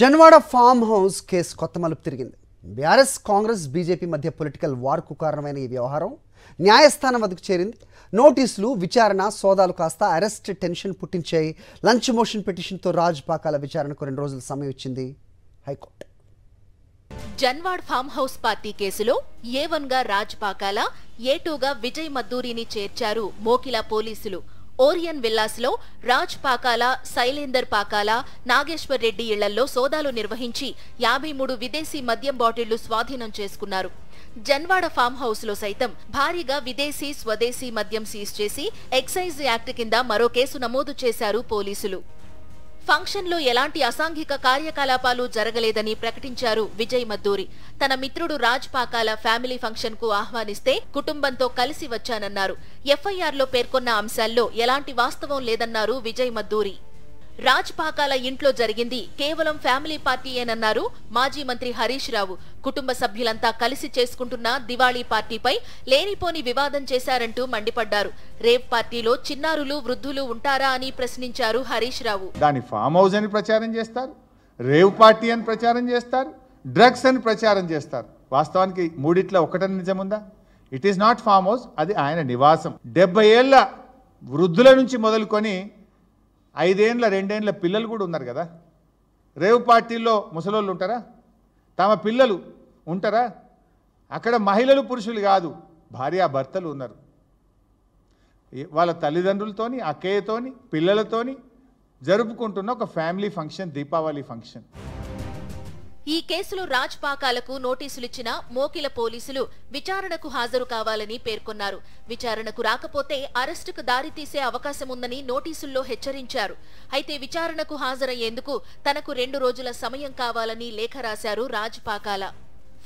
Janwada farm house case కొత్త మలుపు తిరిగింది బీఆర్ఎస్ కాంగ్రెస్ బీజేపీ మధ్య పొలిటికల్ వార్కు కారణమైన ఈ వ్యవహారం న్యాయస్థానం వద్దకు చేరింది నోటీసులు విచారణ సోదాలు కాస్త అరెస్ట్ టెన్షన్ పుట్టించాయి లంచ్ మోషన్ పిటిషన్తో రాజ్ పాకాల విచారణకు రెండు రోజుల సమయం ఇచ్చింది high court Janwad farm house party కేసులో ఏ వన్గా రాజ్ పాకాల ఏ టూగా విజయ్ మద్దూరిని చేర్చారు మోకిలా పోలీసులు ఓరియన్ విల్లాస్లో రాజ్ పాకాల శైలేందర్ పాకాల నాగేశ్వర్ రెడ్డి ఇళ్లలో సోదాలు నిర్వహించి యాభై మూడు విదేశీ మద్యం బాటిళ్లు స్వాధీనం చేసుకున్నారు జన్వాడ ఫామ్ హౌస్లో సైతం భారీగా విదేశీ స్వదేశీ మద్యం సీజ్ చేసి ఎక్సైజ్ యాక్ట్ కింద మరో కేసు నమోదు చేశారు పోలీసులు ఫంక్షన్లో ఎలాంటి అసాంఘిక కార్యకలాపాలు జరగలేదని ప్రకటించారు విజయ్ మద్దూరి తన మిత్రుడు రాజ్ పాకాల ఫ్యామిలీ ఫంక్షన్ కు ఆహ్వానిస్తే కుటుంబంతో కలిసి వచ్చానన్నారు ఎఫ్ఐఆర్ లో పేర్కొన్న అంశాల్లో ఎలాంటి వాస్తవం లేదన్నారు విజయ్ మద్దూరి రాజ్పాకాల ఇంట్లో జరిగింది కేవలం ఫ్యామిలీ పార్టీ ఏనన్నారు మాజీ మంత్రి హరీష్ రావు కుటుంబ సభ్యులంతా కలిసి చేసుకుంటున్న దివాళీ పార్టీపై లేనిపోని వివాదం చేశారంటూ మండిపడ్డారు రేప్ పార్టీలో చిన్నారులు వృద్ధులు ఉంటారా అని ప్రశ్నించారు హరీష్ రావు దాని ఫామ్ హౌస్ అని ప్రచారం చేస్తారు రేవ్ పార్టీ అని ప్రచారం చేస్తారు డ్రగ్స్ అని ప్రచారం చేస్తారు వాస్తవానికి మూడిట్ల ఒకటని నిజముందా it is not farm house అది ఆయన నివాసం డెబ్బై ఏళ్ళ వృద్ధుల నుంచి మొదలుకొని ఐదేండ్ల రెండేండ్ల పిల్లలు కూడా ఉన్నారు కదా రేవ్ పార్టీల్లో ముసలోళ్ళు ఉంటారా తమ పిల్లలు ఉంటారా అక్కడ మహిళలు పురుషులు కాదు భార్యాభర్తలు ఉన్నారు వాళ్ళ తల్లిదండ్రులతోని అక్కయ్యతోని పిల్లలతోని జరుపుకుంటున్న ఒక ఫ్యామిలీ ఫంక్షన్ దీపావళి ఫంక్షన్ ఈ కేసులు రాజ్ పాకాలకు నోటీసులిచ్చిన మోకిల పోలీసులు విచారణకు హాజరు కావాలని పేర్కొన్నారు విచారణకు రాకపోతే అరెస్టుకు దారితీసే అవకాశముందని నోటీసుల్లో హెచ్చరించారు అయితే విచారణకు హాజరయ్యేందుకు తనకు రెండు రోజుల సమయం కావాలని లేఖ రాశారు Raj Pakala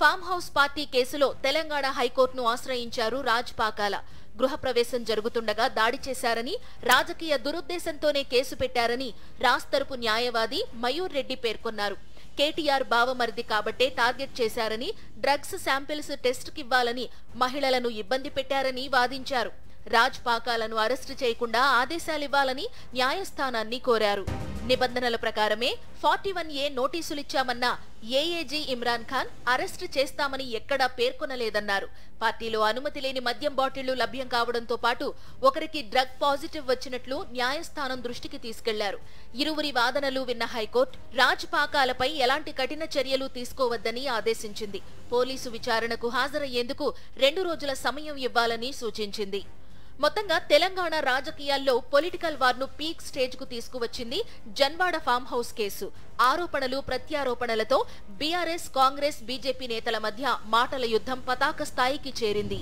farm house party కేసులో తెలంగాణ హైకోర్టును ఆశ్రయించారు రాజ్ పాకాల గృహప్రవేశం జరుగుతుండగా దాడి చేశారని రాజకీయ దురుద్దేశంతోనే కేసు పెట్టారని రాజ్ తరపు న్యాయవాది మయూర్ రెడ్డి పేర్కొన్నారు కేటీఆర్ బావమరిది కాబట్టే టార్గెట్ చేశారని డ్రగ్స్ శాంపిల్స్ కివ్వాలని మహిళలను ఇబ్బంది పెట్టారని వాదించారు రాజ్ పాకాలను అరెస్టు చేయకుండా ఆదేశాలివ్వాలని న్యాయస్థానాన్ని కోరారు నిబంధనల ప్రకారమే ఫార్టీ వన్ ఏ నోటీసులిచ్చామన్న ఏఏజీ ఇమ్రాన్ ఖాన్ అరెస్టు చేస్తామని ఎక్కడా పేర్కొనలేదన్నారు పార్టీలో అనుమతి లేని మద్యం బాటిళ్లు లభ్యం కావడంతో పాటు ఒకరికి డ్రగ్ పాజిటివ్ వచ్చినట్లు న్యాయస్థానం దృష్టికి తీసుకెళ్లారు ఇరువురి వాదనలు విన్న హైకోర్టు రాజ్ పాకాలపై ఎలాంటి కఠిన చర్యలు తీసుకోవద్దని ఆదేశించింది పోలీసు విచారణకు హాజరయ్యేందుకు రెండు రోజుల సమయం ఇవ్వాలని సూచించింది మొత్తంగా తెలంగాణ రాజకీయాల్లో పొలిటికల్ వార్ను పీక్ స్టేజ్ కు తీసుకువచ్చింది జన్వాడ ఫామ్ హౌస్ కేసు ఆరోపణలు ప్రత్యారోపణలతో బీఆర్ఎస్ కాంగ్రెస్ బీజేపీ నేతల మధ్య మాటల యుద్ధం పతాక స్థాయికి చేరింది